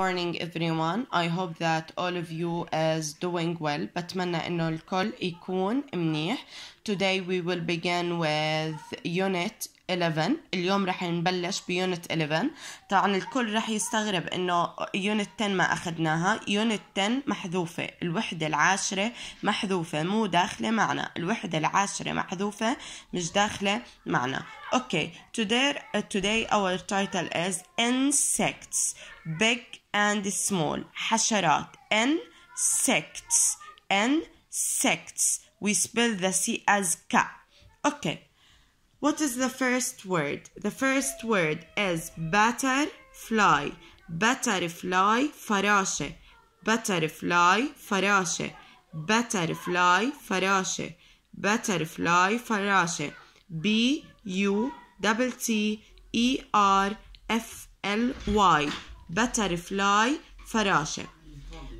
morning everyone I hope that all of you is doing well بتمنى انه الكل يكون منيح today we will begin with unit 11 اليوم رح نبلش بيونت 11 طبعا الكل رح يستغرب انه يونت 10 ما اخذناها يونت 10 محذوفة الوحدة العاشرة محذوفة مو داخلة معنا الوحدة العاشرة محذوفة مش داخلة معنا اوكي today, today our title is insects big and small حشرات insects insects we spell the C as K okay what is the first word the first word is butterfly butterfly فراشة butterfly فراشة butterfly فراشة butterfly فراشة B U T T E R F L Y butterfly فراشة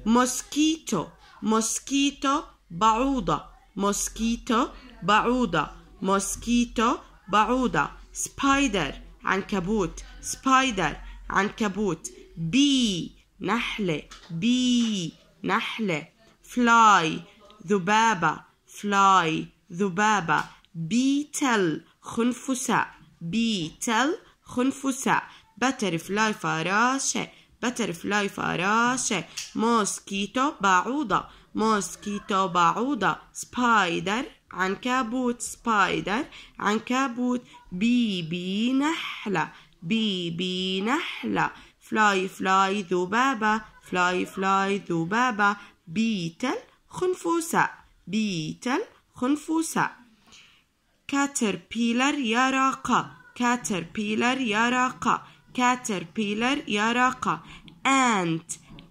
mosquito mosquito بعوضة mosquito بعوضة mosquito بعوضة spider عنكبوت spider عنكبوت bee نحلة bee نحلة fly ذبابة fly ذبابة beetle خنفساء beetle خنفساء فلاي فراشة فلاي فراشة موسكيتو بعوضة موسكيتو بعوضة سبايدر عنكبوت سبايدر عنكبوت بيبي نحلة بيبي نحلة فلاي فلاي ذبابة فلاي فلاي ذبابة بيتل خنفوسة بيتل خنفوسة كاتربيلر يرقة كاتربيلر يرقة caterpillar يرقة ant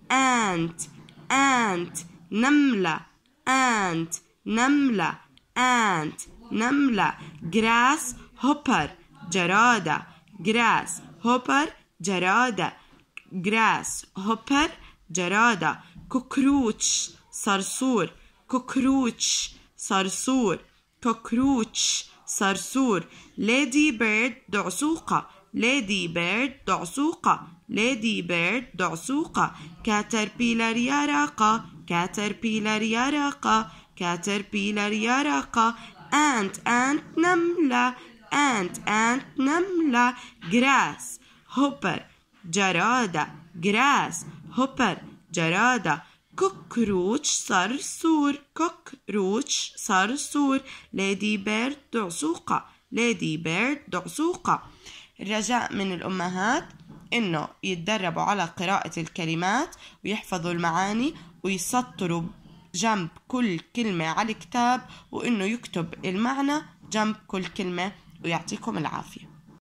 ant ant نملة ant نملة ant نملة grass hopper جرادة grass hopper جرادة grass hopper جرادة كوكروتش صرصور كوكروتش صرصور كوكروتش صرصور lady bird دعسوقة ليدي بيرد دعسوقة ليدي بيرد دعسوقة كاتربيلر يرقة كاتربيلر يرقة كاتربيلر يرقة أنت أنت نملة أنت أنت نملة جراس هوبر جرادة جراس هوبر جرادة كوكروتش صرصور كوكروتش صرصور ليدي بيرد دعسوقة ليدي بيرد دعسوقة الرجاء من الأمهات إنه يتدربوا على قراءة الكلمات ويحفظوا المعاني ويسطروا جنب كل كلمة على الكتاب وإنه يكتب المعنى جنب كل كلمة ويعطيكم العافية